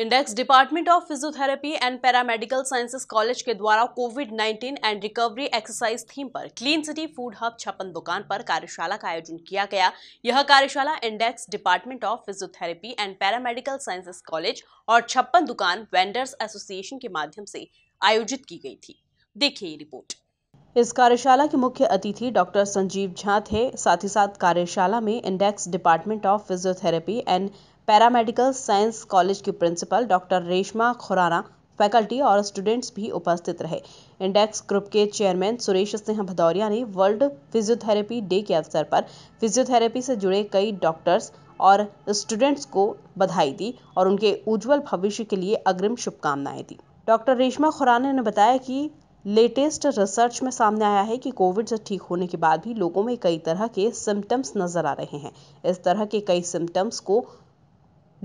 index department of physiotherapy and paramedical sciences college के द्वारा COVID 19 and recovery exercise theme पर clean city food hub Chhappan Dukan पर कार्यशाला का आयोजन किया गया यह कार्यशाला Index department of physiotherapy and paramedical sciences college और छप्पन दुकान वेंडर्स एसोसिएशन के माध्यम से आयोजित की गई थी देखिए रिपोर्ट इस कार्यशाला के मुख्य अतिथि डॉक्टर संजीव झा थे साथ ही साथ कार्यशाला में Index department of physiotherapy and paramedical science college की principal doctor Reshma Khurana faculty और स्टूडेंट्स भी उपस्थित रहे इंडेक्स ग्रुप के चेयरमैन सुरेश सिंह भदौरिया ने वर्ल्ड फिजियोथेरेपी डे के अवसर पर फिजियोथेरेपी से जुड़े कई डॉक्टर्स और स्टूडेंट्स को बधाई दी और उनके उज्जवल भविष्य के लिए अग्रिम शुभकामनाएं दी डॉक्टर रेशमा खुराना ने बताया कि लेटेस्ट रिसर्च में सामने आया है कि कोविड से ठीक होने के बाद भी लोगों में कई तरह के सिम्टम्स नज़र आ रहे हैं इस तरह के कई सिम्टम्स को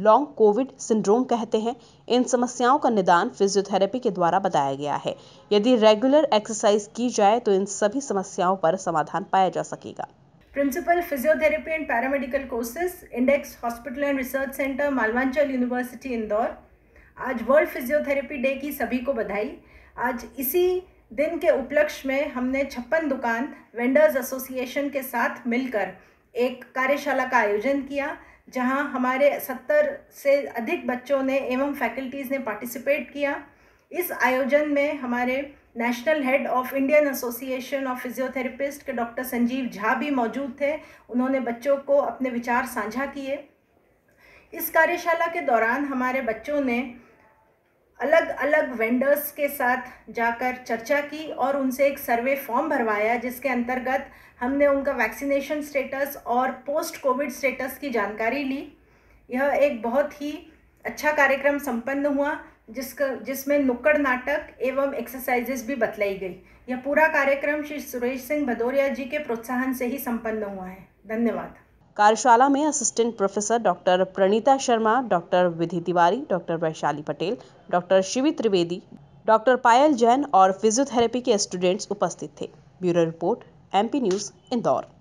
लॉन्ग कोविड सिंड्रोम कहते हैं इन समस्याओं का निदान फिजियोथेरेपी के द्वारा बताया गया है यदि रेगुलर एक्सरसाइज की जाए तो इन सभी समस्याओं पर समाधान पाया जा सकेगा principal physiotherapy and paramedical courses Index hospital and research centre Malwanchal university Indore आज वर्ल्ड फिजियोथेरेपी डे की सभी को बधाई आज इसी दिन के उपलक्ष्य में हमने छप्पन दुकान वेंडर्स एसोसिएशन के साथ मिलकर एक कार्यशाला का आयोजन किया जहां हमारे सत्तर से अधिक बच्चों ने एवं फैकल्टीज़ ने पार्टिसिपेट किया इस आयोजन में हमारे national head of Indian association of physiotherapist के डॉक्टर संजीव झा भी मौजूद थे उन्होंने बच्चों को अपने विचार साझा किए इस कार्यशाला के दौरान हमारे बच्चों ने अलग अलग वेंडर्स के साथ जाकर चर्चा की और उनसे एक सर्वे फॉर्म भरवाया जिसके अंतर्गत हमने उनका वैक्सीनेशन स्टेटस और पोस्ट कोविड स्टेटस की जानकारी ली यह एक बहुत ही अच्छा कार्यक्रम संपन्न हुआ जिसका जिसमें नुक्कड़ नाटक एवं एक्सरसाइजेस भी बतलाई गई यह पूरा कार्यक्रम श्री सुरेश सिंह भदौरिया जी के प्रोत्साहन से ही संपन्न हुआ है धन्यवाद कार्यशाला में assistant professor doctor Praneeta Sharma doctor Vidhi Tiwari doctor Vaishali Patel doctor Shivi Trivedi doctor Payal Jain और फिजियोथेरेपी के स्टूडेंट्स उपस्थित थे bureau report MP news Indore